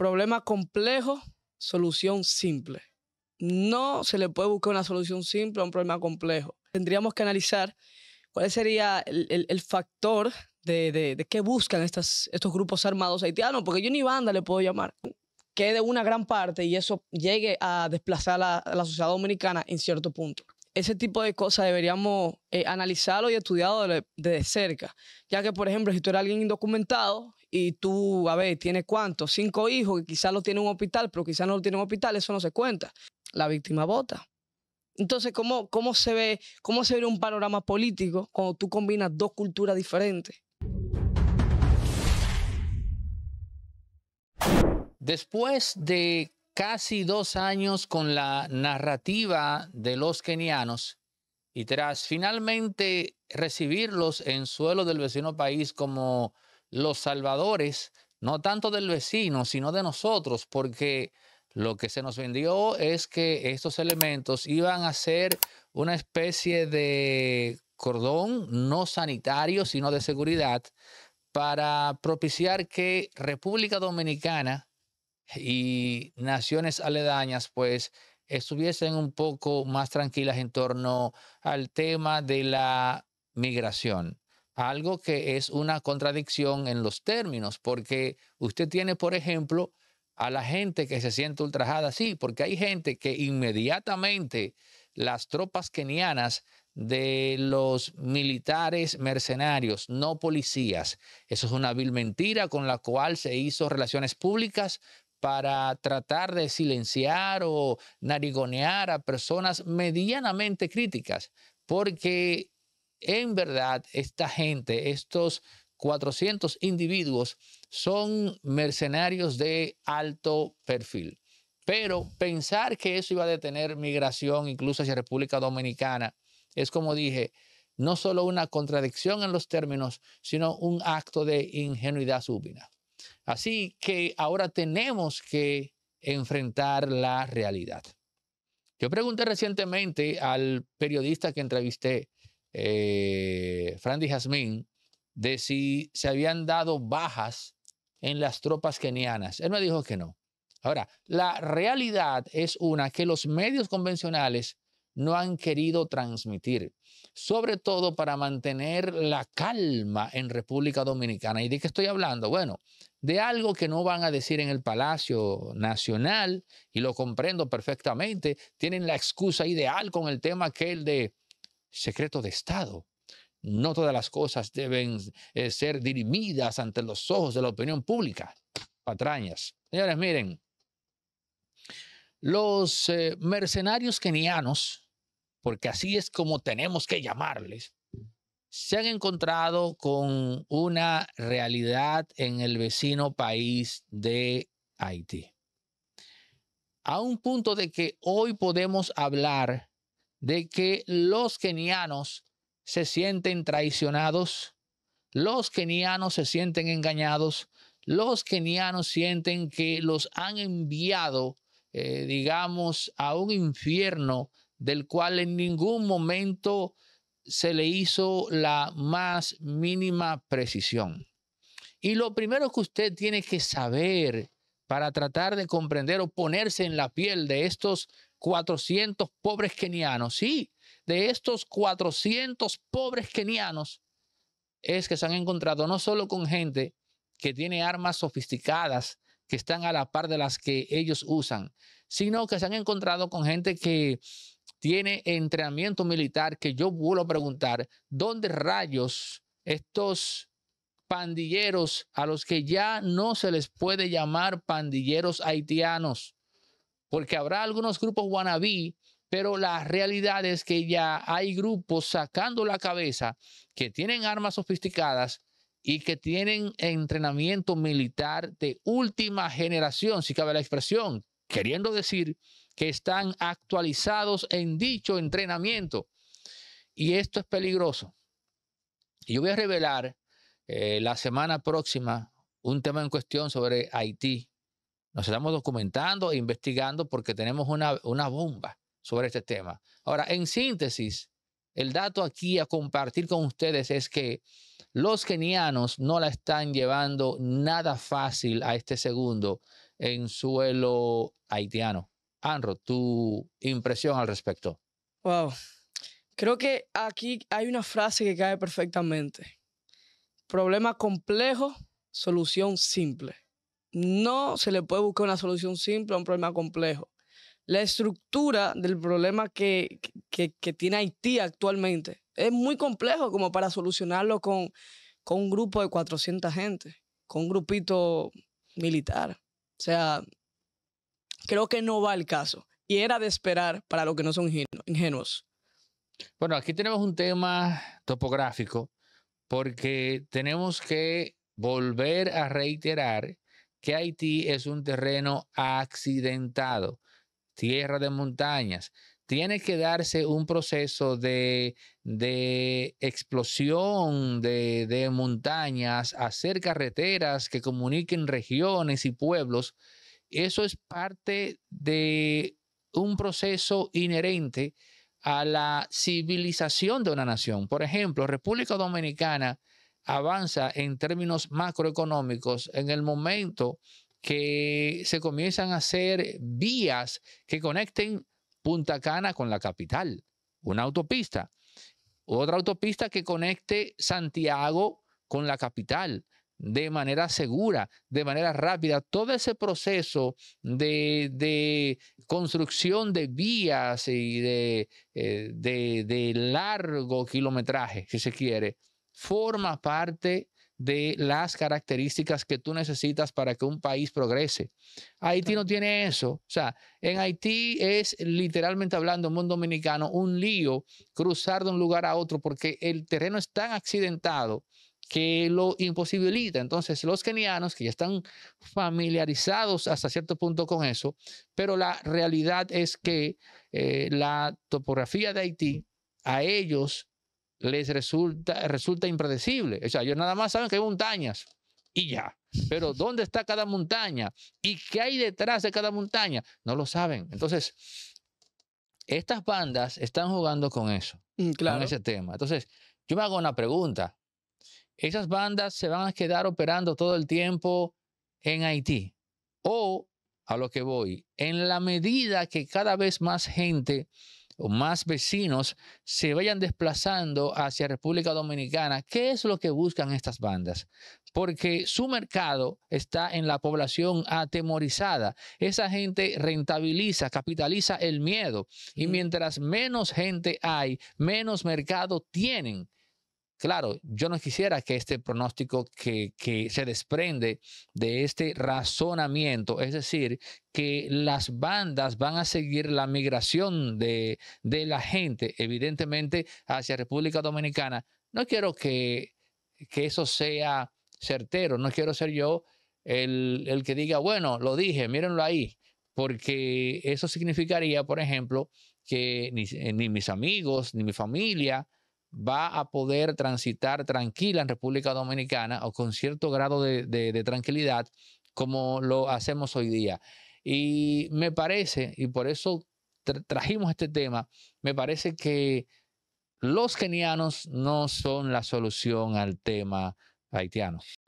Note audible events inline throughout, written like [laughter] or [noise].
Problema complejo, solución simple. No se le puede buscar una solución simple a un problema complejo. Tendríamos que analizar cuál sería el, factor de, de, qué buscan estas, estos grupos armados haitianos, porque yo ni banda le puedo llamar. Que de una gran parte y eso llegue a desplazar a la, sociedad dominicana en cierto punto ese tipo de cosas deberíamos eh, analizarlo y estudiarlo de, cerca, ya que, por ejemplo, si tú eres alguien indocumentado y tú, a ver, tienes cuántos, cinco hijos que quizás lo tiene un hospital, pero quizás no lo tiene un hospital, eso no se cuenta. La víctima vota. Entonces, ¿cómo, cómo, se ve, ¿cómo se ve un panorama político cuando tú combinas dos culturas diferentes? Después de casi dos años con la narrativa de los kenianos y tras finalmente recibirlos en suelo del vecino país como los salvadores, no tanto del vecino, sino de nosotros, porque lo que se nos vendió es que estos elementos iban a ser una especie de cordón no sanitario, sino de seguridad, para propiciar que República Dominicana y naciones aledañas, pues, estuviesen un poco más tranquilas en torno al tema de la migración algo que es una contradicción en los términos, porque usted tiene, por ejemplo, a la gente que se siente ultrajada, sí, porque hay gente que inmediatamente las tropas kenianas de los militares mercenarios, no policías. Eso es una vil mentira con la cual se hizo relaciones públicas para tratar de silenciar o narigonear a personas medianamente críticas, porque en verdad esta gente, estos 400 individuos, son mercenarios de alto perfil. Pero pensar que eso iba a detener migración incluso hacia República Dominicana es, como dije, no solo una contradicción en los términos, sino un acto de ingenuidad súbita. Así que ahora tenemos que enfrentar la realidad. Yo pregunté recientemente al periodista que entrevisté eh, Fran de si se habían dado bajas en las tropas kenianas. Él me dijo que no. Ahora, la realidad es una que los medios convencionales no han querido transmitir, sobre todo para mantener la calma en República Dominicana. ¿Y de qué estoy hablando? Bueno, de algo que no van a decir en el Palacio Nacional, y lo comprendo perfectamente, tienen la excusa ideal con el tema que el de secreto de Estado. No todas las cosas deben eh, ser dirimidas ante los ojos de la opinión pública. Patrañas. Señores, miren, los eh, mercenarios kenianos, porque así es como tenemos que llamarles, se han encontrado con una realidad en el vecino país de Haití. A un punto de que hoy podemos hablar de que los kenianos se sienten traicionados, los kenianos se sienten engañados, los kenianos sienten que los han enviado, eh, digamos, a un infierno del cual en ningún momento se le hizo la más mínima precisión. Y lo primero que usted tiene que saber para tratar de comprender o ponerse en la piel de estos 400 pobres kenianos. Sí, de estos 400 pobres kenianos es que se han encontrado no solo con gente que tiene armas sofisticadas que están a la par de las que ellos usan, sino que se han encontrado con gente que tiene entrenamiento militar que yo vuelvo a preguntar, ¿dónde rayos estos pandilleros a los que ya no se les puede llamar pandilleros haitianos? porque habrá algunos grupos wannabe, pero la realidad es que ya hay grupos sacando la cabeza que tienen armas sofisticadas y que tienen entrenamiento militar de última generación, si cabe la expresión, queriendo decir que están actualizados en dicho entrenamiento. Y esto es peligroso. Yo voy a revelar eh, la semana próxima un tema en cuestión sobre Haití, nos estamos documentando e investigando porque tenemos una, bomba sobre este tema. Ahora, en síntesis, el dato aquí a compartir con ustedes es que los kenianos no la están llevando nada fácil a este segundo en suelo haitiano. Anro, tu impresión al respecto. Wow. Creo que aquí hay una frase que cae perfectamente. Problema complejo, solución simple no se le puede buscar una solución simple a un problema complejo. La estructura del problema que, tiene Haití actualmente es muy complejo como para solucionarlo con, con un grupo de 400 gente, con un grupito militar. O sea, creo que no va el caso. Y era de esperar para los que no son ingenuos. Bueno, aquí tenemos un tema topográfico porque tenemos que volver a reiterar que Haití es un terreno accidentado, tierra de montañas. Tiene que darse un proceso de, explosión de, de montañas, hacer carreteras que comuniquen regiones y pueblos. Eso es parte de un proceso inherente a la civilización de una nación. Por ejemplo, República Dominicana avanza en términos macroeconómicos en el momento que se comienzan a hacer vías que conecten Punta Cana con la capital, una autopista, otra autopista que conecte Santiago con la capital de manera segura, de manera rápida. Todo ese proceso de, construcción de vías y eh, de, de largo kilometraje, si se quiere, forma parte de las características que tú necesitas para que un país progrese. Haití no tiene eso. O sea, en Haití es literalmente hablando, en mundo dominicano, un lío cruzar de un lugar a otro porque el terreno es tan accidentado que lo imposibilita. Entonces, los kenianos, que ya están familiarizados hasta cierto punto con eso, pero la realidad es que eh, la topografía de Haití a ellos les resulta, resulta impredecible. O sea, ellos nada más saben que hay montañas y ya. Pero ¿dónde está cada montaña? ¿Y qué hay detrás de cada montaña? No lo saben. Entonces, estas bandas están jugando con eso, mm, con ese tema. Entonces, yo me hago una pregunta. ¿Esas bandas se van a quedar operando todo el tiempo en Haití? O, a lo que voy, en la medida que cada vez más gente más vecinos se vayan desplazando hacia República Dominicana. ¿Qué es lo que buscan estas bandas? Porque su mercado está en la población atemorizada. Esa gente rentabiliza, capitaliza el miedo. Y mm. mientras menos gente hay, menos mercado tienen. Claro, yo no quisiera que este pronóstico que, se desprende de este razonamiento, es decir, que las bandas van a seguir la migración de, la gente, evidentemente, hacia República Dominicana, no quiero que, eso sea certero, no quiero ser yo el, que diga, bueno, lo dije, mírenlo ahí, porque eso significaría, por ejemplo, que ni mis amigos, ni mi familia, va a poder transitar tranquila en República Dominicana o con cierto grado de, tranquilidad como lo hacemos hoy día. Y me parece, y por eso trajimos este tema, me parece que los kenianos no son la solución al tema haitiano.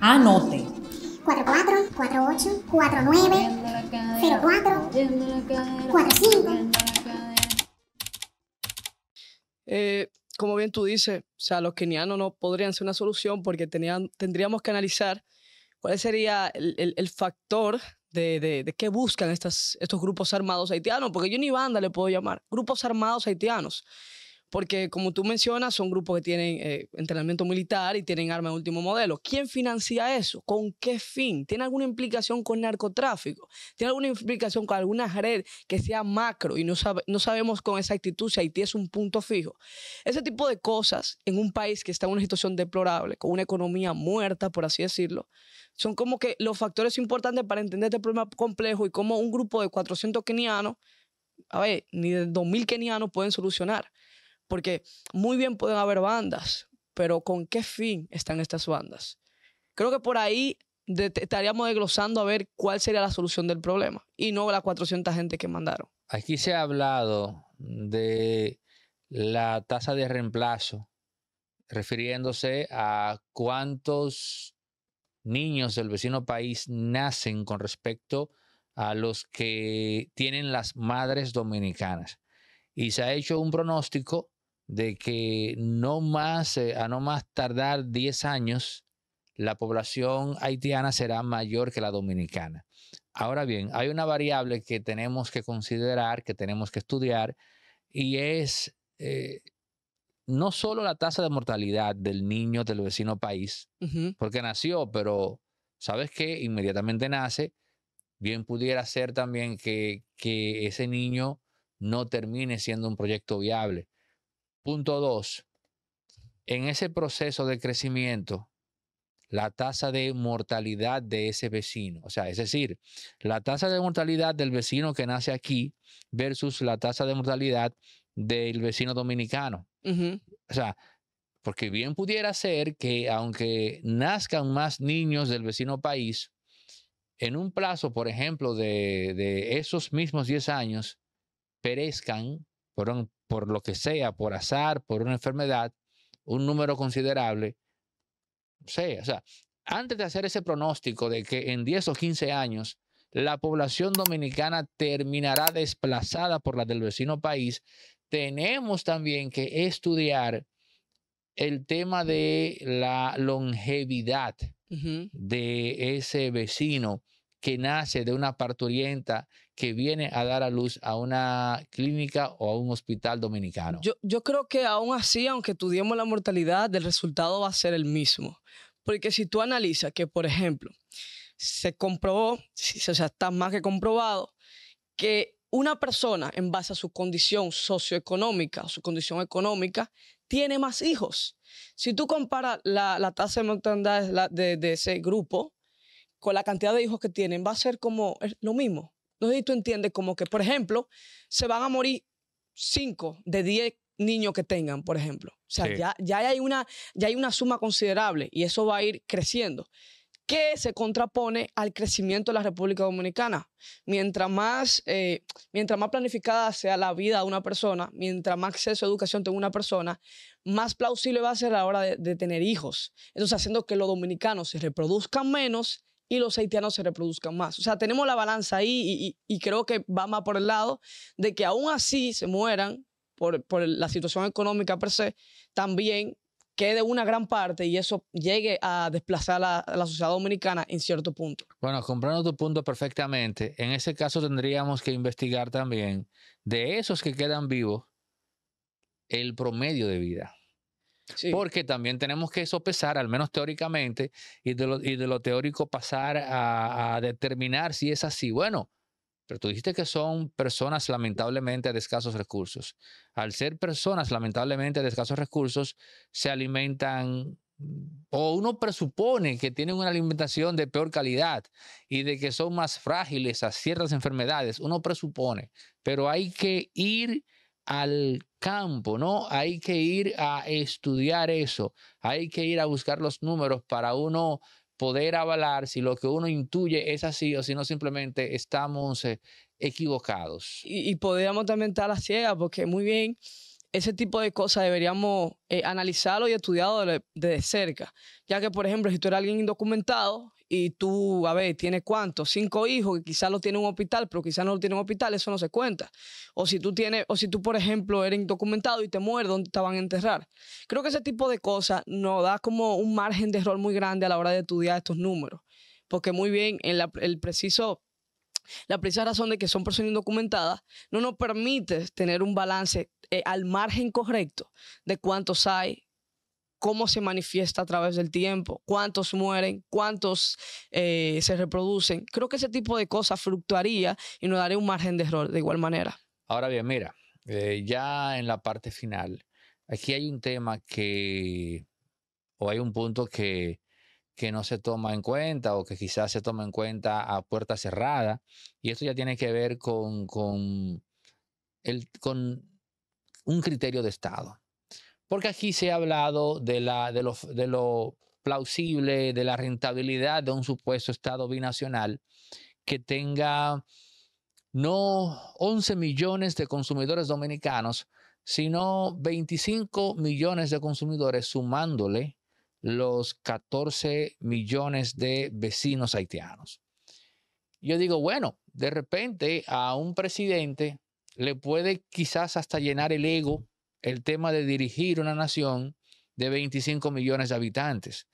Anote. 44, 48, 49, 04, 45. Eh, como bien tú dices, o sea, los kenianos no podrían ser una solución porque tendríamos que analizar cuál sería el, factor de, de, qué buscan estos grupos armados haitianos, porque yo ni banda le puedo llamar, grupos armados haitianos. Porque como tú mencionas, son grupos que tienen eh, entrenamiento militar y tienen armas de último modelo. ¿Quién financia eso? ¿Con qué fin? ¿Tiene alguna implicación con narcotráfico? ¿Tiene alguna implicación con alguna red que sea macro y no, no sabemos con exactitud si Haití es un punto fijo? Ese tipo de cosas en un país que está en una situación deplorable, con una economía muerta, por así decirlo, son como que los factores importantes para entender este problema complejo y cómo un grupo de 400 kenianos, a ver, ni de 2.000 kenianos pueden solucionar. Porque muy bien pueden haber bandas, pero ¿con qué fin están estas bandas? Creo que por ahí estaríamos desglosando a ver cuál sería la solución del problema y no la 400 gente que mandaron. Aquí se ha hablado de la tasa de reemplazo, refiriéndose a cuántos niños del vecino país nacen con respecto a los que tienen las madres dominicanas. Y se ha hecho un pronóstico de que no más, eh, a no más tardar 10 años, la población haitiana será mayor que la dominicana. Ahora bien, hay una variable que tenemos que considerar, que tenemos que estudiar, y es eh, no solo la tasa de mortalidad del niño del vecino país, porque nació, pero ¿sabes qué? Inmediatamente nace, bien pudiera ser también que, que ese niño no termine siendo un proyecto viable. Punto dos, en ese proceso de crecimiento, la tasa de mortalidad de ese vecino, o sea, es decir, la tasa de mortalidad del vecino que nace aquí versus la tasa de mortalidad del vecino dominicano. O sea, porque bien pudiera ser que aunque nazcan más niños del vecino país, en un plazo, por ejemplo, de, de esos mismos 10 años, perezcan, perdón, por lo que sea, por azar, por una enfermedad, un número considerable, o sea, antes de hacer ese pronóstico de que en 10 o 15 años la población dominicana terminará desplazada por la del vecino país, tenemos también que estudiar el tema de la longevidad de ese vecino que nace de una parturienta que viene a dar a luz a una clínica o a un hospital dominicano? Yo, creo que aún así, aunque estudiemos la mortalidad, el resultado va a ser el mismo. Porque si tú analizas que, por ejemplo, se comprobó, o sea, está más que comprobado, que una persona en base a su condición socioeconómica, su condición económica, tiene más hijos. Si tú comparas la, tasa de mortalidad de, ese grupo con la cantidad de hijos que tienen, va a ser como lo mismo. No sé si tú entiendes como que, por ejemplo, se van a morir cinco de diez niños que tengan, por ejemplo. O sea, ya, ya, hay una, ya hay una suma considerable y eso va a ir creciendo, ¿Qué se contrapone al crecimiento de la República Dominicana. Mientras más, eh, mientras más planificada sea la vida de una persona, mientras más acceso a educación tenga una persona, más plausible va a ser la hora de, de tener hijos. Entonces, haciendo que los dominicanos se reproduzcan menos y los haitianos se reproduzcan más. O sea, tenemos la balanza ahí y, creo que va más por el lado de que aún así se mueran por, la situación económica per se, también quede una gran parte y eso llegue a desplazar a la, a la, sociedad dominicana en cierto punto. Bueno, comprando tu punto perfectamente, en ese caso tendríamos que investigar también de esos que quedan vivos el promedio de vida. Porque también tenemos que sopesar, al menos teóricamente, y de lo, teórico pasar a, a, determinar si es así. Bueno, pero tú dijiste que son personas lamentablemente de escasos recursos. Al ser personas lamentablemente de escasos recursos, se alimentan o uno presupone que tienen una alimentación de peor calidad y de que son más frágiles a ciertas enfermedades. Uno presupone, pero hay que ir al campo, ¿no? Hay que ir a estudiar eso, hay que ir a buscar los números para uno poder avalar si lo que uno intuye es así o si no simplemente estamos eh, equivocados. Y, podríamos también estar a ciegas porque muy bien, ese tipo de cosas deberíamos eh, analizarlo y estudiarlo de, cerca, ya que, por ejemplo, si tú eres alguien indocumentado y tú, a ver, tienes cuántos, cinco hijos que quizás lo tiene un hospital, pero quizás no lo tiene un hospital, eso no se cuenta. O si tú tienes, o si tú, por ejemplo, eres indocumentado y te mueres, ¿dónde te van a enterrar? Creo que ese tipo de cosas nos da como un margen de error muy grande a la hora de estudiar estos números. Porque muy bien, la, el preciso la precisa razón de que son personas indocumentadas no nos permite tener un balance eh, al margen correcto de cuántos hay, cómo se manifiesta a través del tiempo, cuántos mueren, cuántos eh, se reproducen. Creo que ese tipo de cosas fluctuaría y nos daría un margen de error de igual manera. Ahora bien, mira, eh, ya en la parte final, aquí hay un tema que, o hay un punto que, que no se toma en cuenta o que quizás se toma en cuenta a puerta cerrada, y esto ya tiene que ver con, el, con un criterio de Estado. Porque aquí se ha hablado de, lo plausible, de la rentabilidad de un supuesto Estado binacional que tenga no 11 millones de consumidores dominicanos, sino 25 millones de consumidores sumándole los 14 millones de vecinos haitianos. Yo digo, bueno, de repente a un presidente le puede quizás hasta llenar el ego el tema de dirigir una nación de 25 millones de habitantes.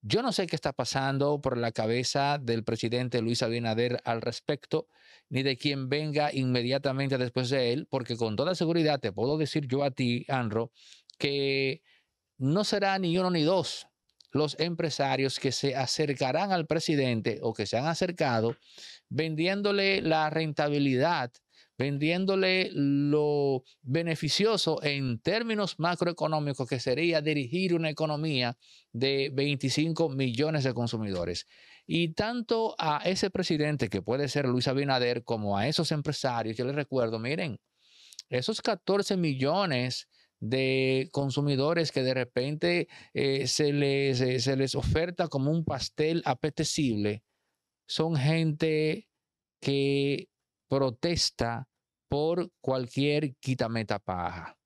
Yo no sé qué está pasando por la cabeza del presidente Luis Abinader al respecto, ni de quien venga inmediatamente después de él, porque con toda seguridad te puedo decir yo a ti, Anro, que no será ni uno ni dos los empresarios que se acercarán al presidente o que se han acercado vendiéndole la rentabilidad vendiéndole lo beneficioso en términos macroeconómicos que sería dirigir una economía de 25 millones de consumidores. Y tanto a ese presidente que puede ser Luis Abinader como a esos empresarios, yo les recuerdo, miren, esos 14 millones de consumidores que de repente eh, se, les, eh, se les oferta como un pastel apetecible, son gente que protesta por cualquier quitameta paja.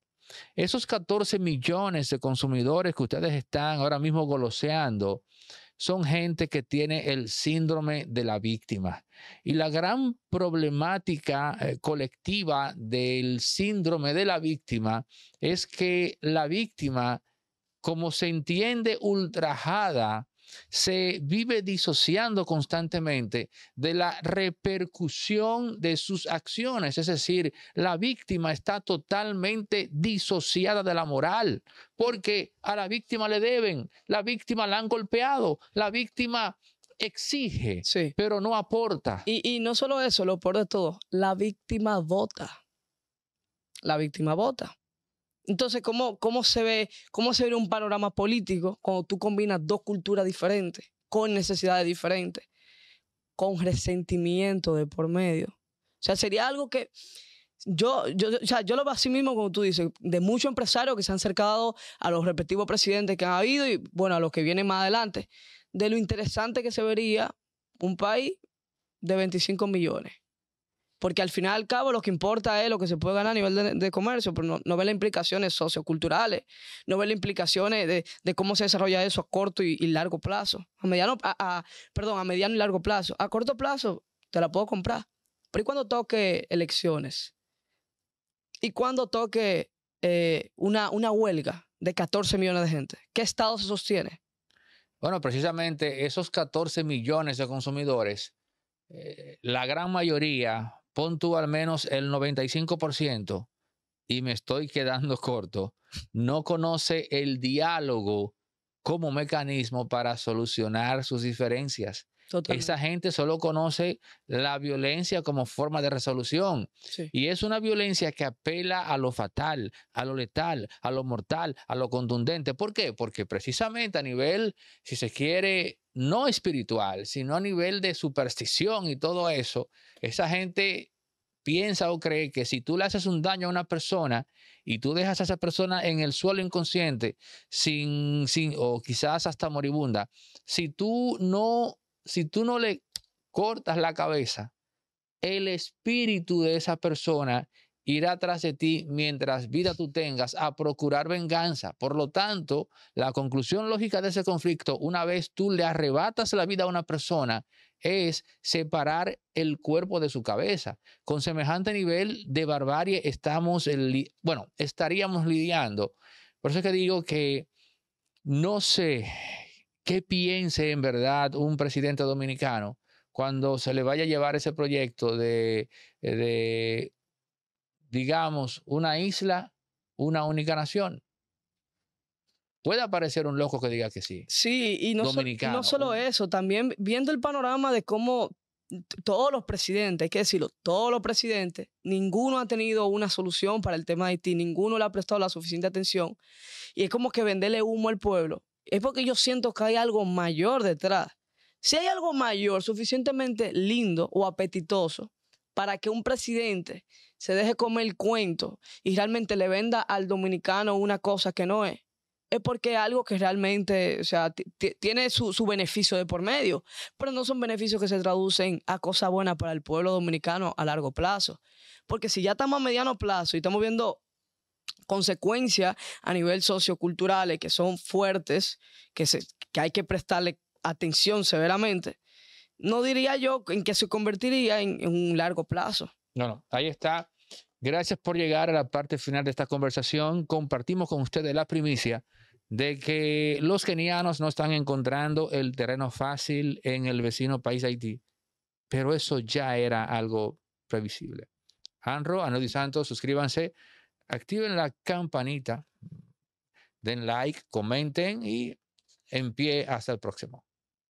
Esos 14 millones de consumidores que ustedes están ahora mismo goloseando son gente que tiene el síndrome de la víctima. Y la gran problemática eh, colectiva del síndrome de la víctima es que la víctima, como se entiende ultrajada se vive disociando constantemente de la repercusión de sus acciones, es decir, la víctima está totalmente disociada de la moral, porque a la víctima le deben, la víctima la han golpeado, la víctima exige, pero no aporta. Y, no solo eso, lo peor de todo, la víctima vota. La víctima vota. Entonces, ¿cómo, cómo, se ve, ¿cómo se un panorama político cuando tú combinas dos culturas diferentes, con necesidades diferentes, con resentimiento de por medio? O sea, sería algo que yo, yo, yo lo veo así mismo como tú dices, de muchos empresarios que se han acercado a los respectivos presidentes que han habido y, bueno, a los que vienen más adelante, de lo interesante que se vería un país de 25 millones porque al final y al cabo lo que importa es lo que se puede ganar a nivel de, comercio, pero no, no, ve las implicaciones socioculturales, no ve las implicaciones de, cómo se desarrolla eso a corto y, largo plazo. A mediano, perdón, a mediano y largo plazo. A corto plazo te la puedo comprar. Pero ¿y cuando toque elecciones? ¿Y cuando toque eh, una, una huelga de 14 millones de gente? ¿Qué Estado se sostiene? Bueno, precisamente esos 14 millones de consumidores, eh, la gran mayoría pon tú al menos el 95% y me estoy quedando [laughs] corto, no conoce el diálogo como mecanismo para solucionar sus diferencias. Esa gente solo conoce la violencia como forma de resolución. Y es una violencia que apela a lo fatal, a lo letal, a lo mortal, a lo contundente. ¿Por qué? Porque precisamente a nivel, si se quiere, no espiritual, sino a nivel de superstición y todo eso, esa gente piensa o cree que si tú le haces un daño a una persona y tú dejas a esa persona en el suelo inconsciente, sin, sin, o quizás hasta moribunda, si tú no, si tú no le cortas la cabeza, el espíritu de esa persona irá tras de ti mientras vida tú tengas a procurar venganza. Por lo tanto, la conclusión lógica de ese conflicto, una vez tú le arrebatas la vida a una persona, es separar el cuerpo de su cabeza. Con semejante nivel de barbarie estamos, bueno, estaríamos lidiando. Por eso es que digo que no sé qué piense en verdad un presidente dominicano cuando se le vaya a llevar ese proyecto de digamos, una isla, una única nación. Puede aparecer un loco que diga que sí. Sí, y no, solo eso, también viendo el panorama de cómo todos los presidentes, hay que decirlo, todos los presidentes, ninguno ha tenido una solución para el tema de Haití, ninguno le ha prestado la suficiente atención. Y es como que venderle humo al pueblo. Es porque yo siento que hay algo mayor detrás. Si hay algo mayor, suficientemente lindo o apetitoso, para que un presidente se deje comer el cuento y realmente le venda al dominicano una cosa que no es, es porque es algo que realmente o sea, tiene su, beneficio de por medio, pero no son beneficios que se traducen a cosas buenas para el pueblo dominicano a largo plazo. Porque si ya estamos a mediano plazo y estamos viendo consecuencias a nivel socioculturales que son fuertes, que, se, que hay que prestarle atención severamente, no diría yo en que se convertiría en, un largo plazo. No, no, ahí está. Gracias por llegar a la parte final de esta conversación. Compartimos con ustedes la primicia de que los kenianos no están encontrando el terreno fácil en el vecino país Haití, pero eso ya era algo previsible. Anro, Anodi Santos, suscríbanse, activen la campanita, den like, comenten y en pie hasta el próximo.